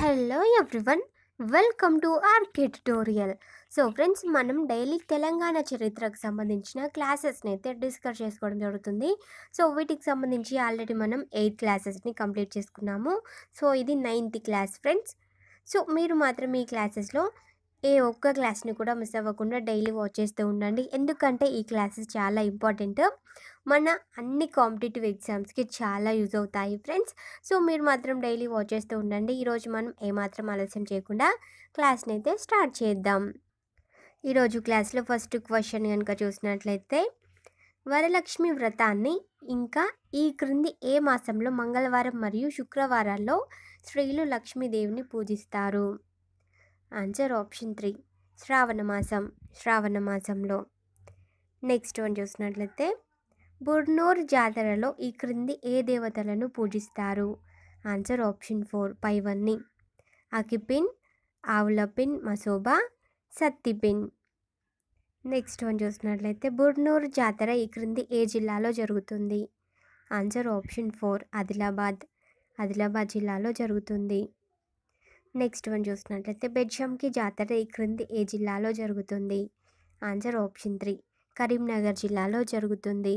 hello everyone welcome to RK tutorial so friends మనం daily Telangana చరిత్రకు సంబంధించిన క్లాసెస్ని అయితే డిస్కస్ చేసుకోవడం జరుగుతుంది సో వీటికి సంబంధించి ఆల్రెడీ మనం ఎయిట్ క్లాసెస్ని కంప్లీట్ చేసుకున్నాము సో ఇది నైన్త్ క్లాస్ ఫ్రెండ్స్ సో మీరు మాత్రం ఈ క్లాసెస్లో ఏ ఒక్క క్లాస్ని కూడా మిస్ అవ్వకుండా డైలీ వాచ్ చేస్తూ ఉండండి ఎందుకంటే ఈ క్లాసెస్ చాలా ఇంపార్టెంట్ మన అన్ని కాంపిటేటివ్ ఎగ్జామ్స్కి చాలా యూజ్ అవుతాయి ఫ్రెండ్స్ సో మీరు మాత్రం డైలీ వాచ్ చేస్తూ ఉండండి ఈరోజు మనం ఏమాత్రం ఆలస్యం చేయకుండా క్లాస్ని అయితే స్టార్ట్ చేద్దాం ఈరోజు క్లాస్లో ఫస్ట్ క్వశ్చన్ కనుక చూసినట్లయితే వరలక్ష్మి వ్రతాన్ని ఇంకా ఈ క్రింది ఏ మాసంలో మంగళవారం మరియు శుక్రవారాల్లో స్త్రీలు లక్ష్మీదేవిని పూజిస్తారు ఆన్సర్ ఆప్షన్ త్రీ శ్రావణ మాసం శ్రావణ మాసంలో నెక్స్ట్ వన్ చూసినట్లయితే బుర్నూర్ జాతరలో ఈ క్రింది ఏ దేవతలను పూజిస్తారు ఆన్సర్ ఆప్షన్ ఫోర్ పైవన్ని అకిపిన్ ఆవులపిన్ మసోబా సత్తిపిన్ నెక్స్ట్ వన్ చూసినట్లయితే బుర్నూర్ జాతర ఈ క్రింది ఏ జిల్లాలో జరుగుతుంది answer option four Adilabad Adilabad జిల్లాలో జరుగుతుంది నెక్స్ట్ వన్ చూసినట్లయితే బెడ్షంకి జాతర ఈ క్రింది ఏ జిల్లాలో జరుగుతుంది ఆన్సర్ ఆప్షన్ త్రీ కరీంనగర్ జిల్లాలో జరుగుతుంది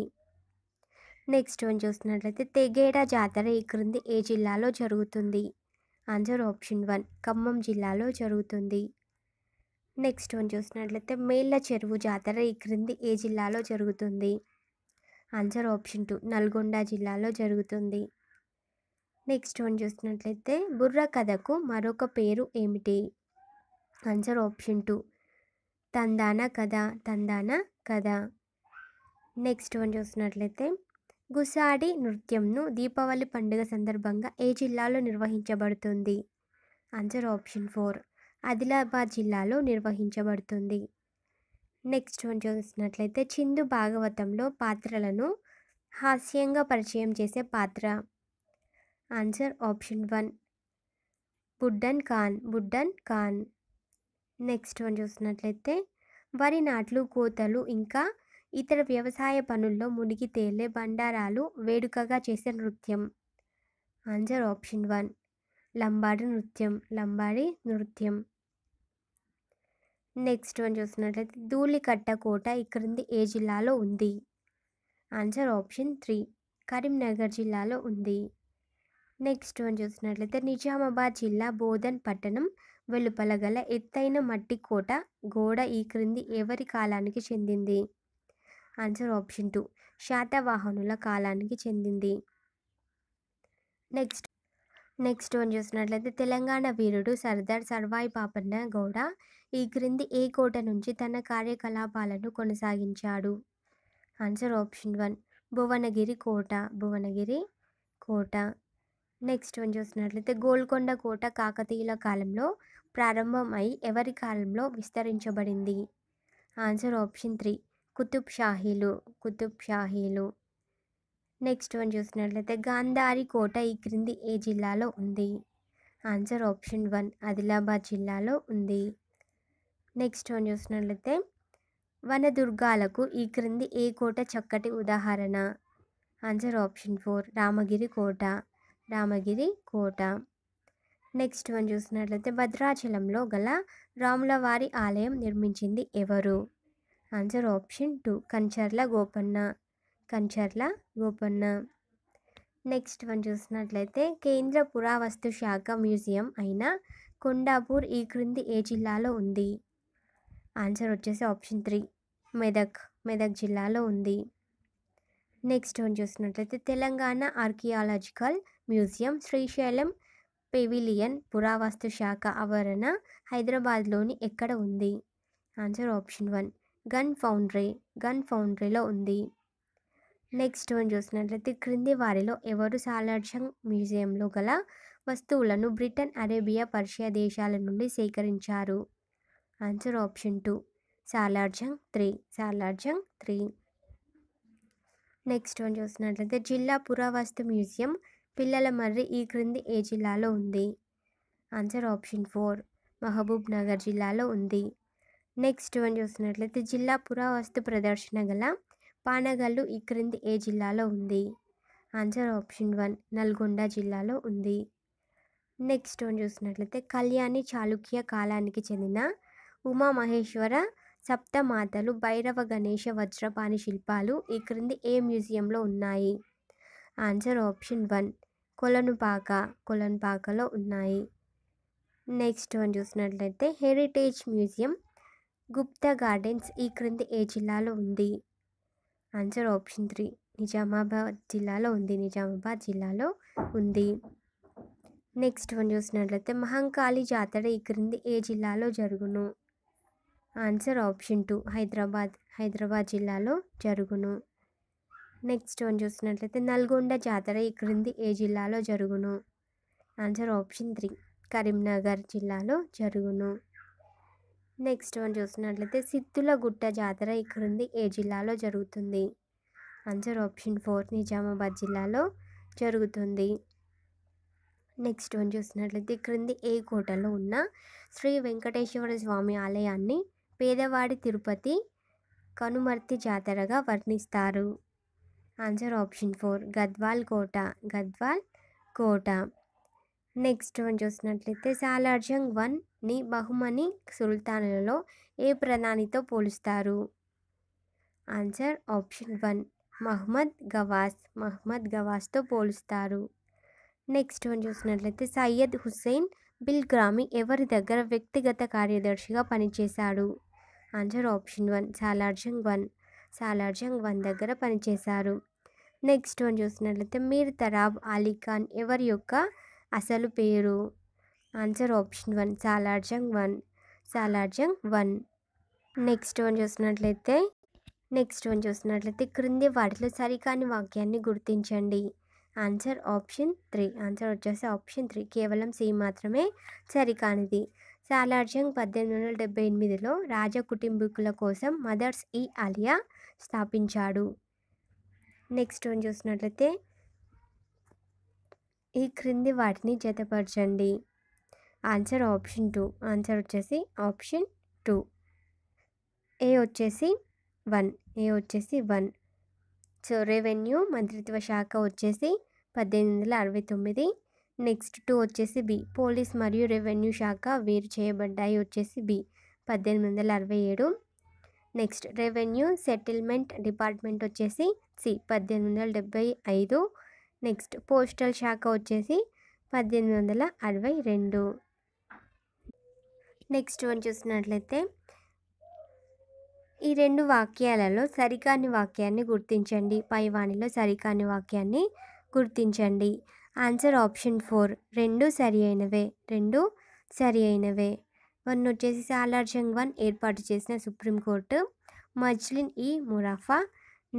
నెక్స్ట్ వన్ చూసినట్లయితే తెగేడ జాతర ఈ క్రింది ఏ జిల్లాలో జరుగుతుంది ఆన్సర్ ఆప్షన్ వన్ ఖమ్మం జిల్లాలో జరుగుతుంది నెక్స్ట్ వన్ చూసినట్లయితే మేళ్ళ చెరువు జాతర ఈ క్రింది ఏ జిల్లాలో జరుగుతుంది ఆన్సర్ ఆప్షన్ టూ నల్గొండ జిల్లాలో జరుగుతుంది నెక్స్ట్ వన్ చూసినట్లయితే బుర్ర కథకు మరొక పేరు ఏమిటి ఆన్సర్ ఆప్షన్ టూ తందాన కథ తందాన కథ నెక్స్ట్ వన్ చూసినట్లయితే గుసాడి నృత్యంను దీపావళి పండుగ సందర్భంగా ఏ జిల్లాలో నిర్వహించబడుతుంది ఆన్సర్ ఆప్షన్ ఫోర్ ఆదిలాబాద్ జిల్లాలో నిర్వహించబడుతుంది నెక్స్ట్ వన్ చూసినట్లయితే చిందు భాగవతంలో పాత్రలను హాస్యంగా పరిచయం చేసే పాత్ర answer option one Buddan Khan Buddan Khan next one చూసినట్లయితే వరి నాట్లు కోతలు ఇంకా ఇతర వ్యవసాయ పనుల్లో మునిగి తేలే బండారాలు వేడుకగా చేసే నృత్యం ఆన్సర్ ఆప్షన్ వన్ లంబాడి నృత్యం లంబాడి నృత్యం నెక్స్ట్ వన్ చూసినట్లయితే ధూళికట్ట కోట ఈ క్రింది ఏ జిల్లాలో ఉంది ఆన్సర్ ఆప్షన్ త్రీ కరీంనగర్ జిల్లాలో ఉంది నెక్స్ట్ వన్ చూసినట్లయితే నిజామాబాద్ జిల్లా బోధన్ పట్టణం వెలుపల గల ఎత్తైన మట్టి కోట గోడ ఈ క్రింది ఎవరి కాలానికి చెందింది ఆన్సర్ ఆప్షన్ టూ శాతవాహనుల కాలానికి చెందింది నెక్స్ట్ నెక్స్ట్ వన్ చూసినట్లయితే తెలంగాణ వీరుడు సర్దార్ సర్వాయి పాపన్న గౌడ ఈ క్రింది ఏ కోట నుంచి తన కార్యకలాపాలను కొనసాగించాడు ఆన్సర్ ఆప్షన్ వన్ భువనగిరి కోట భువనగిరి కోట నెక్స్ట్ వన్ చూసినట్లయితే గోల్కొండ కోట కాకతీయుల కాలంలో ప్రారంభమై ఎవరి కాలంలో విస్తరించబడింది ఆన్సర్ ఆప్షన్ త్రీ కుతుబ్ షాహీలు కుతుబ్ షాహీలు నెక్స్ట్ వన్ చూసినట్లయితే గాంధారి కోట ఈ క్రింది ఏ జిల్లాలో ఉంది ఆన్సర్ ఆప్షన్ వన్ ఆదిలాబాద్ జిల్లాలో ఉంది నెక్స్ట్ వన్ చూసినట్లయితే వనదుర్గాలకు ఈ క్రింది ఏ కోట చక్కటి ఉదాహరణ ఆన్సర్ ఆప్షన్ ఫోర్ రామగిరి కోట రామగిరి కోట నెక్స్ట్ వన్ చూసినట్లయితే భద్రాచలంలో గల రాములవారి ఆలయం నిర్మించింది ఎవరు answer option two Kancharla Gopanna Kancharla Gopanna next one చూసినట్లయితే కేంద్ర పురావస్తు శాఖ మ్యూజియం అయిన కొండాపూర్ ఈ క్రింది ఏ జిల్లాలో ఉంది ఆన్సర్ వచ్చేసి ఆప్షన్ త్రీ మెదక్ మెదక్ జిల్లాలో ఉంది నెక్స్ట్ వన్ చూసినట్లయితే Telangana archaeological museum Srisailam pavilion పురావస్తు శాఖ ఆవరణ హైదరాబాద్లోని ఎక్కడ ఉంది answer option one gun foundry gun ఫౌండ్రీలో ఉంది నెక్స్ట్ వన్ చూసినట్లయితే క్రింది వారిలో ఎవరు సాలార్జంగ్ మ్యూజియంలో గల వస్తువులను బ్రిటన్ అరేబియా పర్షియా దేశాల నుండి సేకరించారు answer option two Salar Jung three Salar Jung three next one చూసినట్లయితే జిల్లా పురావస్తు మ్యూజియం పిల్లల మర్రి ఈ క్రింది ఏ జిల్లాలో ఉంది answer option four Mahabub Nagar జిల్లాలో ఉంది నెక్స్ట్ వన్ చూసినట్లయితే జిల్లా పురావస్తు ప్రదర్శన గల పానగల్లు ఈ క్రింది ఏ జిల్లాలో ఉంది ఆన్సర్ ఆప్షన్ వన్ నల్గొండ జిల్లాలో ఉంది నెక్స్ట్ వన్ చూసినట్లయితే కళ్యాణి చాళుక్య కాలానికి చెందిన ఉమామహేశ్వర సప్తమాతలు భైరవ గణేష వజ్రపాణి శిల్పాలు ఈ క్రింది ఏ మ్యూజియంలో ఉన్నాయి ఆన్సర్ ఆప్షన్ వన్ కొలనుపాక కొలనుపాకలో ఉన్నాయి నెక్స్ట్ వన్ చూసినట్లయితే హెరిటేజ్ మ్యూజియం గుప్తా గార్డెన్స్ ఈ క్రింది ఏ జిల్లాలో ఉంది ఆన్సర్ ఆప్షన్ త్రీ నిజామాబాద్ జిల్లాలో ఉంది నిజామాబాద్ జిల్లాలో ఉంది నెక్స్ట్ వన్ చూసినట్లయితే మహంకాళి జాతర ఈ క్రింది ఏ జిల్లాలో జరుగును answer option two Hyderabad Hyderabad జిల్లాలో జరుగును నెక్స్ట్ వన్ చూసినట్లయితే నల్గొండ జాతర ఈ క్రింది ఏ జిల్లాలో జరుగును ఆన్సర్ ఆప్షన్ త్రీ కరీంనగర్ జిల్లాలో జరుగును నెక్స్ట్ వన్ చూసినట్లయితే సిద్ధుల గుట్ట జాతర ఇక్కడ ఉంది ఏ జిల్లాలో జరుగుతుంది ఆన్సర్ ఆప్షన్ ఫోర్ నిజామాబాద్ జిల్లాలో జరుగుతుంది నెక్స్ట్ వన్ చూసినట్లయితే క్రింది ఏ కోటలో ఉన్న శ్రీ వెంకటేశ్వర స్వామి ఆలయాన్ని పేదవాడి తిరుపతి కనుమర్తి జాతరగా వర్ణిస్తారు ఆన్సర్ ఆప్షన్ ఫోర్ గద్వాల్ కోట గద్వాల్ కోట నెక్స్ట్ వన్ చూసినట్లయితే సాలార్జంగ్ వన్ని బహుమని సుల్తానులలో ఏ ప్రధానితో పోలుస్తారు answer option one Mahmud Gawan Mahmud గవాస్తో పోలుస్తారు నెక్స్ట్ వన్ చూసినట్లయితే సయ్యద్ హుస్సేన్ బిల్ గ్రామి ఎవరి దగ్గర వ్యక్తిగత కార్యదర్శిగా పనిచేశాడు answer option one Salar Jung one Salar Jung one దగ్గర పనిచేశారు నెక్స్ట్ వన్ చూసినట్లయితే మీర్ తరాబ్ అలీఖాన్ ఎవరి యొక్క అసలు పేరు answer option one Salar Jung one Salar Jung one next one చూసినట్లయితే నెక్స్ట్ వన్ చూసినట్లయితే క్రింది వాటిలో సరికాని వాక్యాన్ని గుర్తించండి ఆన్సర్ ఆప్షన్ త్రీ ఆన్సర్ వచ్చేసి ఆప్షన్ త్రీ కేవలం సి మాత్రమే సరికానిది సాలార్జంగ్ పద్దెనిమిది వందల డెబ్బై ఎనిమిదిలో రాజ కుటుంబీకుల కోసం మదర్స్ ఈ ఆలియా స్థాపించాడు నెక్స్ట్ వన్ చూసినట్లయితే ఈ క్రింది వాటిని జతపరచండి ఆన్సర్ ఆప్షన్ టూ ఆన్సర్ వచ్చేసి ఆప్షన్ టూ ఏ వచ్చేసి వన్ ఏ వచ్చేసి వన్ సో రెవెన్యూ మంత్రిత్వ శాఖ వచ్చేసి పద్దెనిమిది వందల అరవై తొమ్మిది నెక్స్ట్ టూ వచ్చేసి బి పోలీస్ మరియు రెవెన్యూ శాఖ వేరు చేయబడ్డాయి వచ్చేసి బి పద్దెనిమిది వందల అరవై ఏడు నెక్స్ట్ రెవెన్యూ సెటిల్మెంట్ డిపార్ట్మెంట్ వచ్చేసి సి పద్దెనిమిది వందల డెబ్బై ఐదు నెక్స్ట్ పోస్టల్ శాఖ వచ్చేసి పద్దెనిమిది వందల అరవై రెండు నెక్స్ట్ వన్ చూసినట్లయితే ఈ రెండు వాక్యాలలో సరికాని వాక్యాన్ని గుర్తించండి పైవాణిలో సరికాని వాక్యాన్ని గుర్తించండి ఆన్సర్ ఆప్షన్ ఫోర్ రెండు సరి అయినవే రెండు సరి అయినవే వన్ వచ్చేసి సాలార్ జంగ్ వన్ ఏర్పాటు చేసిన సుప్రీంకోర్టు మజ్లిన్ ఈ మురాఫా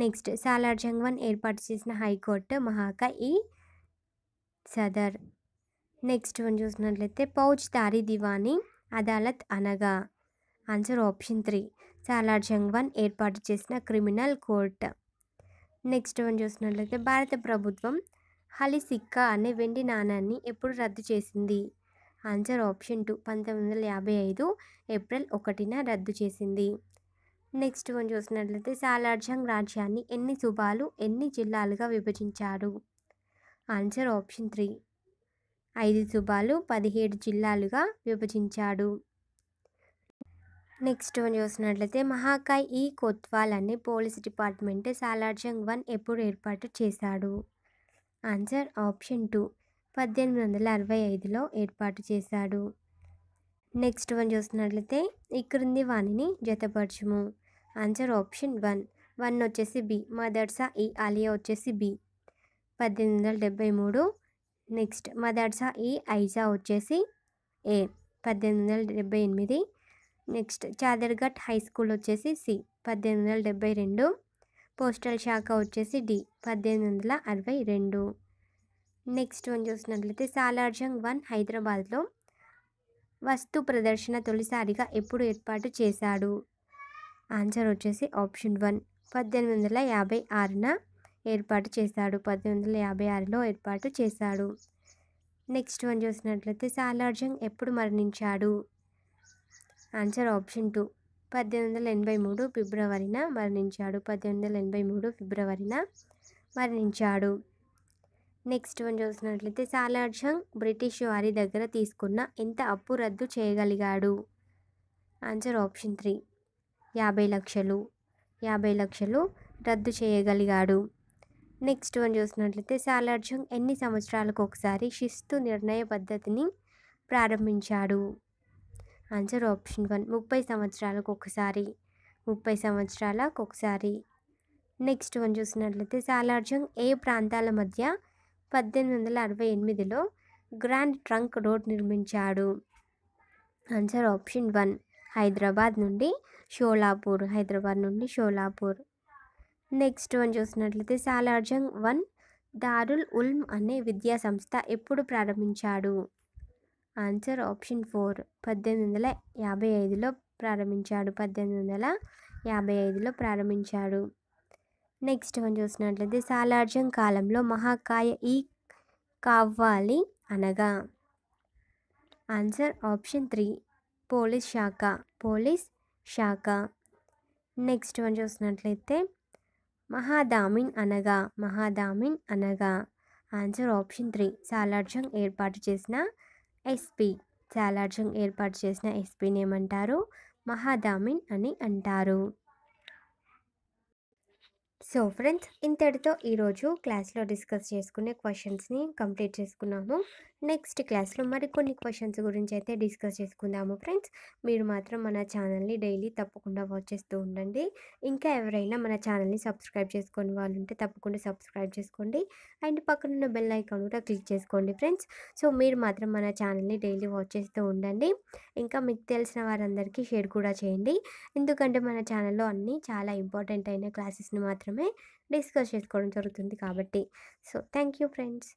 నెక్స్ట్ సాలార్ జంగ్వన్ ఏర్పాటు చేసిన హైకోర్టు మహాకా ఈ సదర్ నెక్స్ట్ వన్ చూసినట్లయితే పౌచ్ దారి దివానీ అదాలత్ అనగా answer option three Salar Jung one ఏర్పాటు చేసిన క్రిమినల్ కోర్ట్ నెక్స్ట్ వన్ చూసినట్లయితే భారత ప్రభుత్వం హలి సిక్కా అనే వెండి నాణాన్ని ఎప్పుడు రద్దు చేసింది ఆన్సర్ ఆప్షన్ టూ పంతొమ్మిది వందల యాభై ఐదు ఏప్రిల్ ఒకటిన రద్దు చేసింది నెక్స్ట్ వన్ చూసినట్లయితే సాలార్జంగ్ రాజ్యాన్ని ఎన్ని సుబాలు ఎన్ని జిల్లాలుగా విభజించాడు ఆన్సర్ ఆప్షన్ త్రీ ఐదు సుబాలు పదిహేడు జిల్లాలుగా విభజించాడు నెక్స్ట్ వన్ చూసినట్లయితే మహాకాయ్ ఈ కొత్వాల్ అనే పోలీస్ డిపార్ట్మెంట్ సాలార్జంగ్ వన్ ఎప్పుడు ఏర్పాటు చేశాడు ఆన్సర్ ఆప్షన్ టూ పద్దెనిమిది వందల అరవై ఐదులో ఏర్పాటు చేశాడు నెక్స్ట్ వన్ చూస్తున్నట్లయితే ఇక్కడుంది వాణిని జతపరచము ఆన్సర్ ఆప్షన్ వన్ వన్ వచ్చేసి బి మదర్సా ఈ ఆలియా వచ్చేసి బి పద్దెనిమిది వందల మూడు నెక్స్ట్ మదర్సా ఈ ఐజా వచ్చేసి ఏ పద్దెనిమిది వందల డెబ్బై ఎనిమిది నెక్స్ట్ చాదర్ఘట్ హై స్కూల్ వచ్చేసి సి పద్దెనిమిది వందల డెబ్బై రెండు పోస్టల్ శాఖ వచ్చేసి డి పద్దెనిమిది వందల అరవై రెండు నెక్స్ట్ వన్ చూసినట్లయితే సాలార్జంగ్ వన్ హైదరాబాద్లో వస్తు ప్రదర్శన తొలిసారిగా ఎప్పుడు ఏర్పాటు చేశాడు ఆన్సర్ వచ్చేసి ఆప్షన్ వన్ పద్దెనిమిది వందల యాభై ఆరున ఏర్పాటు చేశాడు పద్దెనిమిది వందల యాభై ఆరులో ఏర్పాటు చేశాడు నెక్స్ట్ వన్ చూసినట్లయితే సాలార్జంగ్ ఎప్పుడు మరణించాడు ఆన్సర్ ఆప్షన్ టూ పద్దెనిమిది వందల ఎనభై మూడు ఫిబ్రవరిన మరణించాడు పద్దెనిమిది వందల ఎనభై మూడు ఫిబ్రవరిన మరణించాడు నెక్స్ట్ వన్ చూసినట్లయితే సాలార్జంగ్ బ్రిటిష్ వారి దగ్గర తీసుకున్న ఎంత అప్పు రద్దు చేయగలిగాడు ఆన్సర్ ఆప్షన్ త్రీ యాభై లక్షలు యాభై లక్షలు రద్దు చేయగలిగాడు నెక్స్ట్ వన్ చూసినట్లయితే సాలార్జంగ్ ఎన్ని సంవత్సరాలకు ఒకసారి శిస్తు నిర్ణయ పద్ధతిని ప్రారంభించాడు ఆన్సర్ ఆప్షన్ వన్ ముప్పై సంవత్సరాలకు ఒకసారి ముప్పై సంవత్సరాలకు ఒకసారి నెక్స్ట్ వన్ చూసినట్లయితే సాలార్జంగ్ ఏ ప్రాంతాల మధ్య పద్దెనిమిది వందల అరవై ఎనిమిదిలో గ్రాండ్ ట్రంక్ రోడ్ నిర్మించాడు ఆన్సర్ ఆప్షన్ వన్ హైదరాబాద్ నుండి షోలాపూర్ హైదరాబాద్ నుండి షోలాపూర్ నెక్స్ట్ వన్ చూసినట్లయితే సాలార్జంగ్ వన్ దారుల్ ఉల్మ్ అనే విద్యా సంస్థ ఎప్పుడు ప్రారంభించాడు ఆన్సర్ ఆప్షన్ ఫోర్ పద్దెనిమిది వందల యాభై ఐదులో ప్రారంభించాడు పద్దెనిమిది వందల యాభై ఐదులో ప్రారంభించాడు నెక్స్ట్ వన్ చూసినట్లయితే సాలార్జం కాలంలో మహాకాయ ఈ కావాలి అనగా ఆన్సర్ ఆప్షన్ త్రీ పోలీస్ శాఖ పోలీస్ శాఖ నెక్స్ట్ వన్ చూసినట్లయితే మహాదామిన్ అనగా మహాదామిన్ అనగా ఆన్సర్ ఆప్షన్ త్రీ సాలార్జంగ్ ఏర్పాటు చేసిన ఎస్పీ సాలార్జంగ్ ఏర్పాటు చేసిన ఎస్పీని ఏమంటారు మహాదామిన్ అని అంటారు సో ఫ్రెండ్స్ ఇంతటితో ఈరోజు క్లాస్లో డిస్కస్ చేసుకునే క్వశ్చన్స్ని కంప్లీట్ చేసుకున్నాము నెక్స్ట్ క్లాస్లో మరికొన్ని క్వశ్చన్స్ గురించి అయితే డిస్కస్ చేసుకుందాము ఫ్రెండ్స్ మీరు మాత్రం మన ఛానల్ని డైలీ తప్పకుండా వాచ్ చేస్తూ ఉండండి ఇంకా ఎవరైనా మన ఛానల్ని సబ్స్క్రైబ్ చేసుకొని వాళ్ళు ఉంటే తప్పకుండా సబ్స్క్రైబ్ చేసుకోండి అండ్ పక్కన ఉన్న బెల్ ఐకాన్ కూడా క్లిక్ చేసుకోండి ఫ్రెండ్స్ సో మీరు మాత్రం మన ఛానల్ని డైలీ వాచ్ చేస్తూ ఉండండి ఇంకా మీకు తెలిసిన వారందరికీ షేర్ కూడా చేయండి ఎందుకంటే మన ఛానల్లో అన్నీ చాలా ఇంపార్టెంట్ అయిన క్లాసెస్ని మాత్రమే డిస్కస్ చేసుకోవడం జరుగుతుంది కాబట్టి సో థ్యాంక్ యూ ఫ్రెండ్స్